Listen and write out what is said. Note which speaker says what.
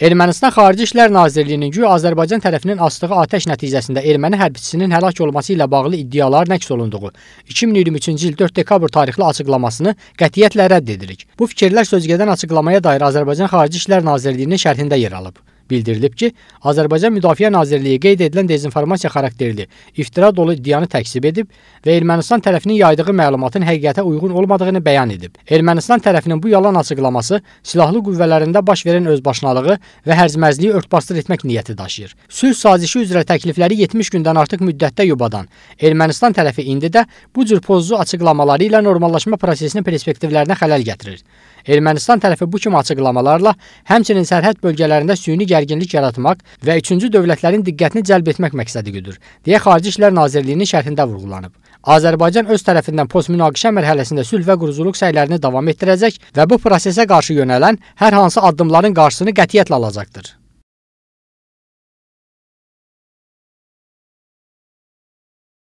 Speaker 1: Ermənistan Xarici İşlər Nazirliyinin güya Azərbaycan tərəfinin astığı atəş nəticəsində erməni hərbiçisinin həlak olması ilə bağlı iddialar nəqs olunduğu 2023-cü il 4 dekabr tarixli açıqlamasını qətiyyətlə rədd edirik. Bu fikirlər sözgədən açıqlamaya dair Azərbaycan Xarici İşlər Nazirliyinin şərhində yer alıb. Bildirilib ki, Azərbaycan Müdafiə Nazirliyi qeyd edilən dezinformasiya xarakterli, iftira dolu iddianı təksib edib və Ermənistan tərəfinin yaydığı məlumatın həqiqətə uyğun olmadığını bəyan edib. Ermənistan tərəfinin bu yalan açıqlaması silahlı qüvvələrində baş verən özbaşınalığı və hərzməzliyi örtbasdır etmək niyyəti daşıyır. Sülh sazişi üzrə təklifləri 70 gündən artıq müddətdə yubadan Ermənistan tərəfi indi də bu cür pozzu açıqlamaları ilə normallaşma prosesinin perspektivlərinə xələl gətirir. Ermənistan tərəfi bu kimi açıqlamalarla həmçinin sərhəd bölgələrində süni gərginlik yaratmaq və üçüncü dövlətlərin diqqətini cəlb etmək məqsədi güdür, deyə Xarici İşlər Nazirliyinin şərhində vurğulanıb. Azərbaycan öz tərəfindən postmünaqişə mərhələsində sülh və quruculuq səylərini davam etdirəcək və bu prosesə qarşı yönələn hər hansı addımların qarşısını
Speaker 2: qətiyyətlə alacaqdır.